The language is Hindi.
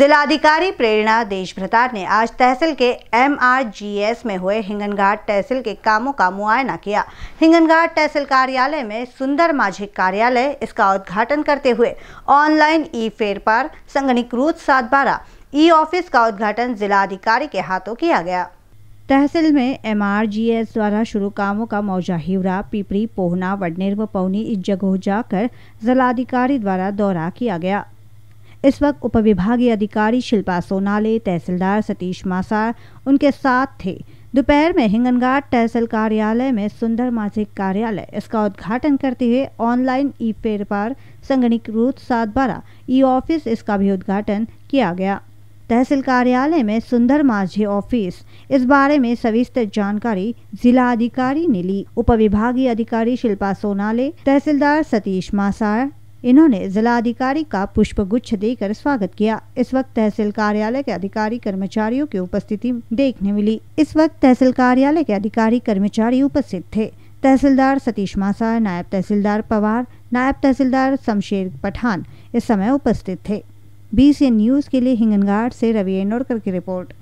जिलाधिकारी प्रेरणा देशभ्रतार ने आज तहसील के एमआरजीएस में हुए हिंगनघाट तहसील के कामों का मुआयना किया हिंगनघाट तहसील कार्यालय में सुंदर माझी कार्यालय इसका उद्घाटन करते हुए ऑनलाइन ई फेयर पर संगणिक रूट सात बारह ई ऑफिस का उद्घाटन जिलाधिकारी के हाथों किया गया तहसील में एमआरजीएस द्वारा शुरू कामों का मौजा हिवरा पीपरी पोहना वडनेर व पौनी इस जगह जाकर जिलाधिकारी द्वारा दौरा किया गया इस वक्त उपविभागीय अधिकारी शिल्पा सोनाले तहसीलदार सतीश मासार उनके साथ थे दोपहर में हिंगनगाट तहसील कार्यालय में सुंदर मासिक कार्यालय इसका उद्घाटन करते हुए ऑनलाइन ई पेपर संगणिक रूट सात बारह ई ऑफिस इसका भी उद्घाटन किया गया तहसील कार्यालय में सुंदर माझी ऑफिस इस बारे में सविस्तर जानकारी जिला अधिकारी ने ली विभागीय अधिकारी शिल्पा सोनाले तहसीलदार सतीश मासार इन्होंने जिलाधिकारी का पुष्प गुच्छ देकर स्वागत किया इस वक्त तहसील कार्यालय के अधिकारी कर्मचारियों की उपस्थिति देखने मिली इस वक्त तहसील कार्यालय के अधिकारी कर्मचारी उपस्थित थे तहसीलदार सतीश मासा नायब तहसीलदार पवार नायब तहसीलदार शमशेर पठान इस समय उपस्थित थे बी न्यूज़ के लिए हिंगनगाड़ से रवि एनोरकर की रिपोर्ट